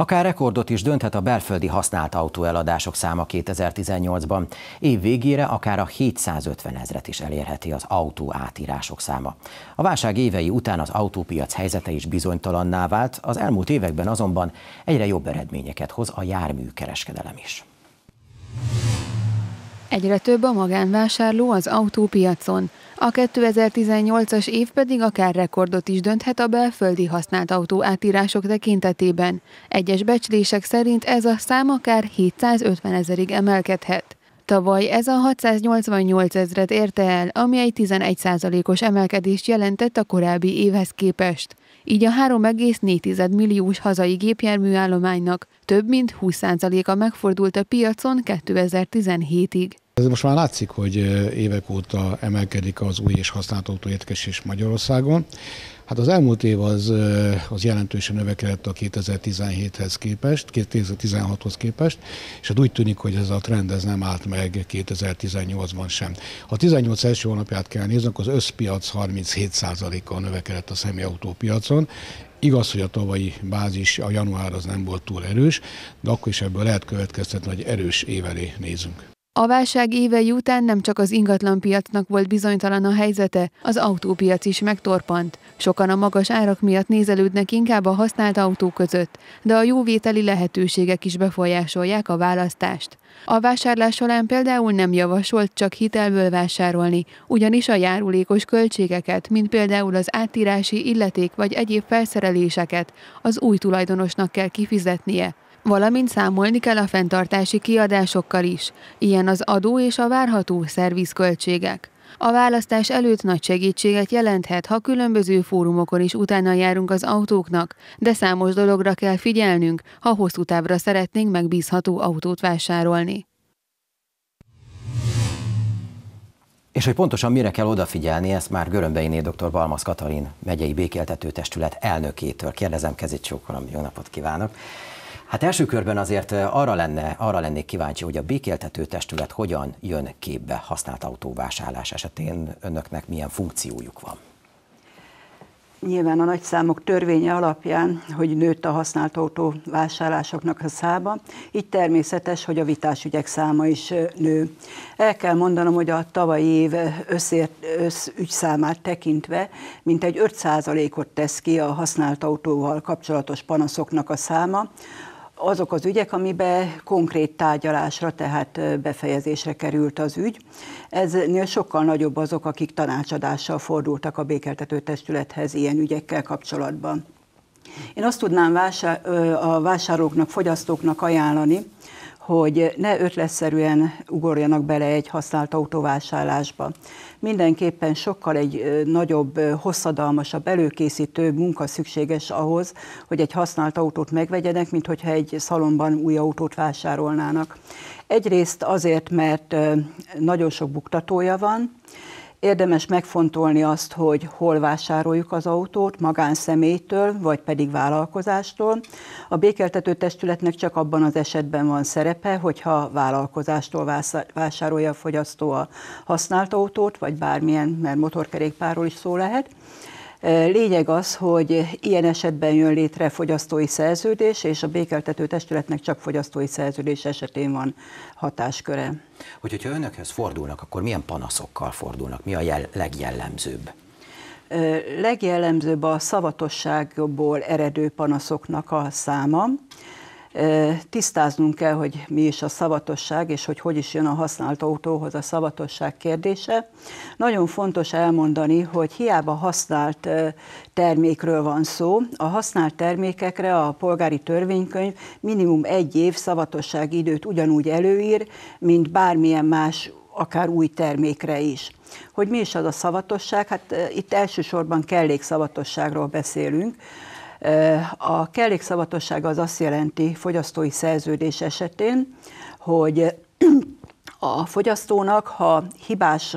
Akár rekordot is dönthet a belföldi használt autó eladások száma 2018-ban. Év végére akár a 750 ezret is elérheti az autó átírások száma. A válság évei után az autópiac helyzete is bizonytalanná vált, az elmúlt években azonban egyre jobb eredményeket hoz a járműkereskedelem is. Egyre több a magánvásárló az autópiacon. A 2018-as év pedig akár rekordot is dönthet a belföldi használt autó átírások tekintetében. Egyes becslések szerint ez a szám akár 750 ezerig emelkedhet. Tavaly ez a 688 ezret érte el, ami egy 11%-os emelkedést jelentett a korábbi évhez képest. Így a 3,4 milliós hazai gépjárműállománynak több mint 20%-a megfordult a piacon 2017-ig. Ez most már látszik, hogy évek óta emelkedik az új és használt autó Magyarországon. Hát az elmúlt év az, az jelentősen növekedett a 2017-hez képest, 2016-hoz képest, és hát úgy tűnik, hogy ez a trend ez nem állt meg 2018-ban sem. Ha 18 első hónapját kell nézni, akkor az összpiac 37%-kal növekedett a személyautópiacon, Igaz, hogy a tavalyi bázis, a január az nem volt túl erős, de akkor is ebből lehet következtetni, hogy erős évelé nézünk. A válság évei után nem csak az ingatlanpiacnak volt bizonytalan a helyzete, az autópiac is megtorpant. Sokan a magas árak miatt nézelődnek inkább a használt autó között, de a jóvételi lehetőségek is befolyásolják a választást. A vásárlás során például nem javasolt csak hitelből vásárolni, ugyanis a járulékos költségeket, mint például az átírási illeték vagy egyéb felszereléseket az új tulajdonosnak kell kifizetnie. Valamint számolni kell a fenntartási kiadásokkal is, ilyen az adó és a várható szervizköltségek. A választás előtt nagy segítséget jelenthet, ha különböző fórumokon is utána járunk az autóknak, de számos dologra kell figyelnünk, ha hosszú távra szeretnénk megbízható autót vásárolni. És hogy pontosan mire kell odafigyelni, ezt már Görömbeiné dr. Balmasz Katalin megyei békéltetőtestület elnökétől kérdezem, kezét sokkal, jó napot kívánok! Hát első körben azért eh, arra, lenne, arra lennék kíváncsi, hogy a békéltető testület hogyan jön képbe használt autóvásárlás esetén, önöknek milyen funkciójuk van? Nyilván a nagyszámok törvénye alapján, hogy nőtt a használt autó vásárlásoknak a száma, így természetes, hogy a vitás ügyek száma is eh, nő. El kell mondanom, hogy a tavalyi év összért, össz számát tekintve mintegy 5%-ot tesz ki a használt autóval kapcsolatos panaszoknak a száma, azok az ügyek, amiben konkrét tárgyalásra, tehát befejezésre került az ügy. Eznél sokkal nagyobb azok, akik tanácsadással fordultak a békeltető testülethez ilyen ügyekkel kapcsolatban. Én azt tudnám vásá- a vásárlóknak, fogyasztóknak ajánlani, hogy ne ötletszerűen ugorjanak bele egy használt autóvásárlásba. Mindenképpen sokkal egy nagyobb, hosszadalmasabb, előkészítő munka szükséges ahhoz, hogy egy használt autót megvegyenek, mint hogyha egy szalomban új autót vásárolnának. Egyrészt azért, mert nagyon sok buktatója van, Érdemes megfontolni azt, hogy hol vásároljuk az autót, magánszemélytől, vagy pedig vállalkozástól. A békeltető testületnek csak abban az esetben van szerepe, hogyha vállalkozástól vásárolja a fogyasztó a használt autót, vagy bármilyen, mert motorkerékpárról is szó lehet. Lényeg az, hogy ilyen esetben jön létre fogyasztói szerződés, és a békeltető testületnek csak fogyasztói szerződés esetén van hatásköre. Hogy, hogyha önökhez fordulnak, akkor milyen panaszokkal fordulnak? Mi a jel- legjellemzőbb? Legjellemzőbb a szavatosságból eredő panaszoknak a száma. Tisztáznunk kell, hogy mi is a szavatosság, és hogy hogy is jön a használt autóhoz a szavatosság kérdése. Nagyon fontos elmondani, hogy hiába használt termékről van szó, a használt termékekre a polgári törvénykönyv minimum egy év szavatosság időt ugyanúgy előír, mint bármilyen más akár új termékre is. Hogy mi is az a szavatosság? Hát itt elsősorban kellékszavatosságról beszélünk. A kellékszavatosság az azt jelenti fogyasztói szerződés esetén, hogy a fogyasztónak, ha hibás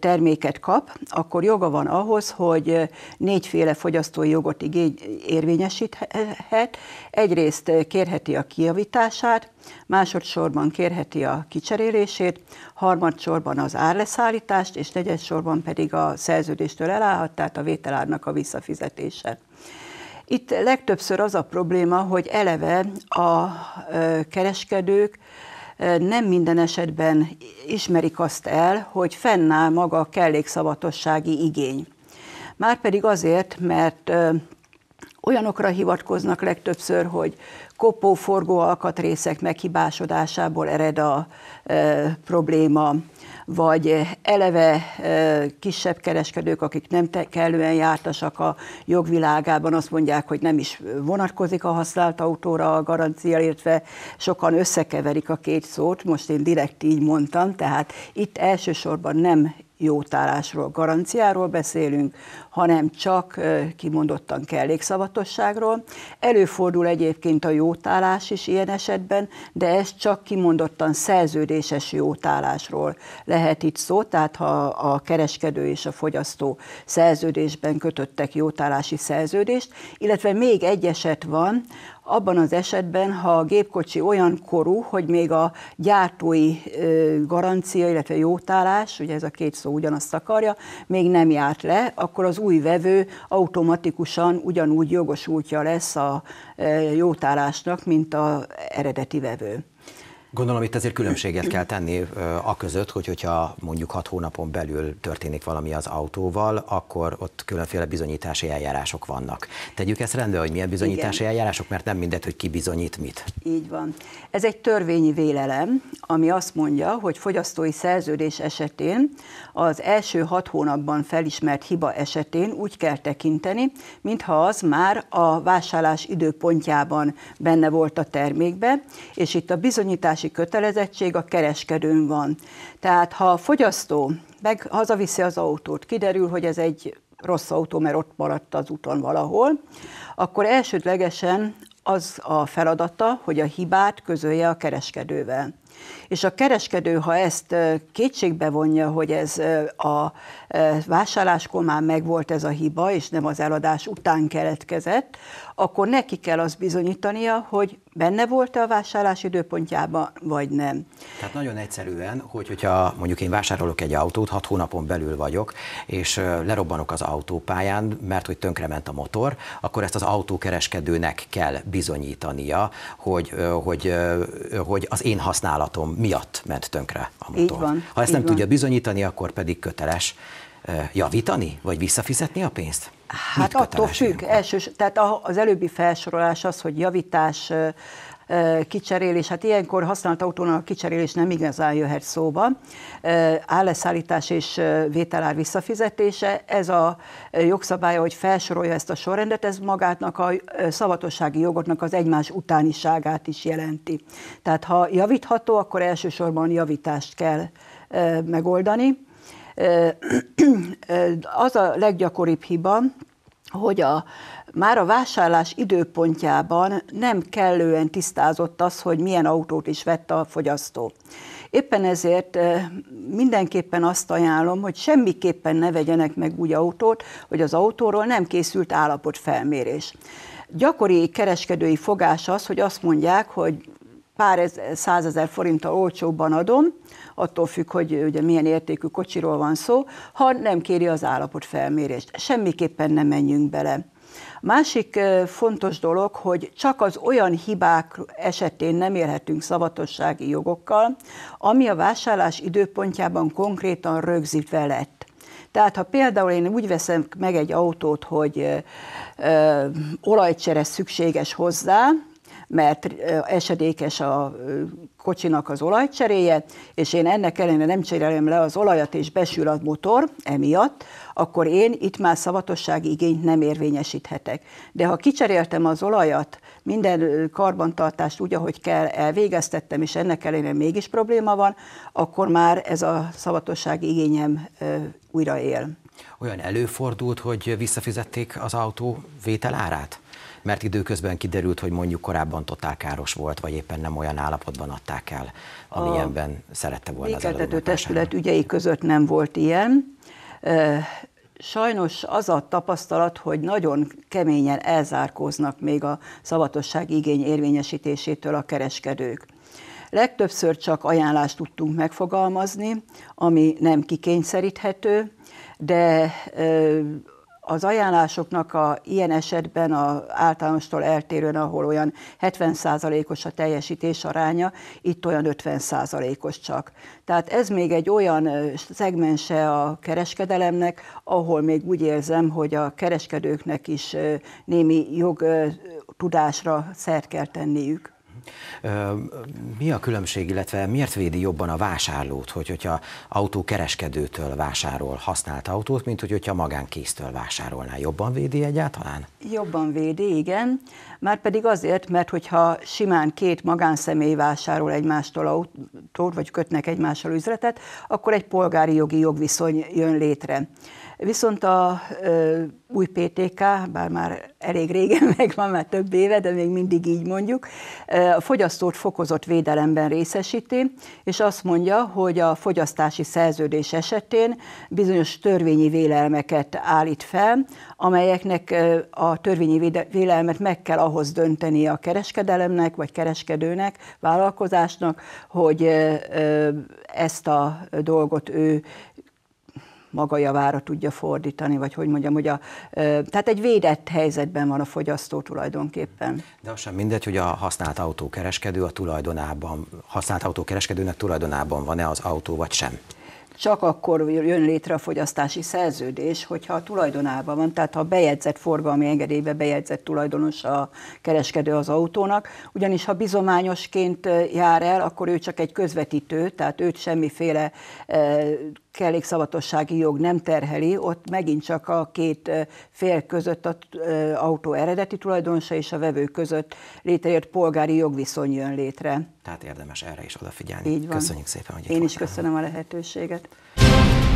terméket kap, akkor joga van ahhoz, hogy négyféle fogyasztói jogot igény, érvényesíthet. Egyrészt kérheti a kijavítását, másodszorban kérheti a kicserélését, harmadsorban az árleszállítást, és negyedsorban pedig a szerződéstől elállhat, tehát a vételárnak a visszafizetése. Itt legtöbbször az a probléma, hogy eleve a kereskedők nem minden esetben ismerik azt el, hogy fennáll maga a kellékszavatossági igény. Márpedig azért, mert olyanokra hivatkoznak legtöbbször, hogy kopó-forgó alkatrészek meghibásodásából ered a e, probléma, vagy eleve e, kisebb kereskedők, akik nem te, kellően jártasak a jogvilágában, azt mondják, hogy nem is vonatkozik a használt autóra a garancia, illetve sokan összekeverik a két szót, most én direkt így mondtam, tehát itt elsősorban nem jótárásról, garanciáról beszélünk, hanem csak e, kimondottan kellékszavatosságról. Előfordul egyébként a jó jótállás is ilyen esetben, de ez csak kimondottan szerződéses jótállásról lehet itt szó, tehát ha a kereskedő és a fogyasztó szerződésben kötöttek jótállási szerződést, illetve még egy eset van, abban az esetben, ha a gépkocsi olyan korú, hogy még a gyártói garancia, illetve jótállás, ugye ez a két szó ugyanazt akarja, még nem járt le, akkor az új vevő automatikusan ugyanúgy jogosultja lesz a jótállásnak, mint az eredeti vevő. Gondolom itt azért különbséget kell tenni a között, hogy hogyha mondjuk hat hónapon belül történik valami az autóval, akkor ott különféle bizonyítási eljárások vannak. Tegyük ezt rendbe, hogy milyen bizonyítási Igen. eljárások, mert nem mindegy, hogy ki bizonyít mit. Így van. Ez egy törvényi vélelem, ami azt mondja, hogy fogyasztói szerződés esetén az első hat hónapban felismert hiba esetén úgy kell tekinteni, mintha az már a vásárlás időpontjában benne volt a termékbe, és itt a bizonyítás tárolási kötelezettség a kereskedőn van. Tehát ha a fogyasztó meg hazaviszi az autót, kiderül, hogy ez egy rossz autó, mert ott maradt az úton valahol, akkor elsődlegesen az a feladata, hogy a hibát közölje a kereskedővel. És a kereskedő, ha ezt kétségbe vonja, hogy ez a vásárláskor már megvolt ez a hiba, és nem az eladás után keletkezett, akkor neki kell azt bizonyítania, hogy benne volt a vásárlás időpontjában, vagy nem. Tehát nagyon egyszerűen, hogy, hogyha mondjuk én vásárolok egy autót, hat hónapon belül vagyok, és lerobbanok az autópályán, mert hogy tönkrement a motor, akkor ezt az autókereskedőnek kell bizonyítania, hogy, hogy, hogy az én használatom miatt ment tönkre a motor. Így van, ha ezt nem van. tudja bizonyítani, akkor pedig köteles javítani, vagy visszafizetni a pénzt? Hát Mit attól függ, elsős, tehát az előbbi felsorolás az, hogy javítás, kicserélés, hát ilyenkor használt autónak a kicserélés nem igazán jöhet szóba. Álleszállítás és vételár visszafizetése, ez a jogszabály, hogy felsorolja ezt a sorrendet, ez magátnak a szavatossági jogotnak az egymás utániságát is jelenti. Tehát ha javítható, akkor elsősorban javítást kell megoldani az a leggyakoribb hiba, hogy a, már a vásárlás időpontjában nem kellően tisztázott az, hogy milyen autót is vett a fogyasztó. Éppen ezért mindenképpen azt ajánlom, hogy semmiképpen ne vegyenek meg úgy autót, hogy az autóról nem készült állapotfelmérés. Gyakori kereskedői fogás az, hogy azt mondják, hogy pár százezer forinttal olcsóbban adom, attól függ, hogy ugye milyen értékű kocsiról van szó, ha nem kéri az állapotfelmérést. Semmiképpen nem menjünk bele. Másik fontos dolog, hogy csak az olyan hibák esetén nem élhetünk szavatossági jogokkal, ami a vásárlás időpontjában konkrétan rögzítve lett. Tehát ha például én úgy veszem meg egy autót, hogy ö, olajcsere szükséges hozzá, mert esedékes a kocsinak az olajcseréje, és én ennek ellenére nem cserélem le az olajat, és besül a motor emiatt, akkor én itt már szavatossági igényt nem érvényesíthetek. De ha kicseréltem az olajat, minden karbantartást úgy, ahogy kell, elvégeztettem, és ennek ellenére mégis probléma van, akkor már ez a szavatossági igényem újra él. Olyan előfordult, hogy visszafizették az autó vétel árát? mert időközben kiderült, hogy mondjuk korábban totálkáros volt, vagy éppen nem olyan állapotban adták el, amilyenben a szerette volna az eladó testület ügyei között nem volt ilyen. Sajnos az a tapasztalat, hogy nagyon keményen elzárkóznak még a szabatosság igény érvényesítésétől a kereskedők. Legtöbbször csak ajánlást tudtunk megfogalmazni, ami nem kikényszeríthető, de az ajánlásoknak a, ilyen esetben a általánostól eltérően, ahol olyan 70%-os a teljesítés aránya, itt olyan 50%-os csak. Tehát ez még egy olyan szegmense a kereskedelemnek, ahol még úgy érzem, hogy a kereskedőknek is némi jogtudásra szert kell tenniük. Mi a különbség, illetve miért védi jobban a vásárlót, hogy, hogyha autókereskedőtől vásárol használt autót, mint hogy, hogyha magánkéztől vásárolná? Jobban védi egyáltalán? Jobban védi, igen. Már pedig azért, mert hogyha simán két magánszemély vásárol egymástól autót, vagy kötnek egymással üzletet, akkor egy polgári jogi jogviszony jön létre. Viszont a ö, új PTK, bár már elég régen megvan, már több éve, de még mindig így mondjuk, a fogyasztót fokozott védelemben részesíti, és azt mondja, hogy a fogyasztási szerződés esetén bizonyos törvényi vélelmeket állít fel, amelyeknek a törvényi vélelmet meg kell ahhoz dönteni a kereskedelemnek, vagy kereskedőnek, vállalkozásnak, hogy ezt a dolgot ő maga javára tudja fordítani, vagy hogy mondjam, hogy a, tehát egy védett helyzetben van a fogyasztó tulajdonképpen. De az sem mindegy, hogy a használt autókereskedő a tulajdonában, használt autókereskedőnek tulajdonában van-e az autó, vagy sem csak akkor jön létre a fogyasztási szerződés, hogyha a tulajdonában van, tehát ha bejegyzett forgalmi engedélybe bejegyzett tulajdonos a kereskedő az autónak, ugyanis ha bizományosként jár el, akkor ő csak egy közvetítő, tehát őt semmiféle kellékszavatossági jog nem terheli, ott megint csak a két fél között, az autó eredeti tulajdonosa és a vevő között létrejött polgári jogviszony jön létre. Tehát érdemes erre is odafigyelni. Így van. Köszönjük szépen, hogy itt Én is köszönöm a lehetőséget.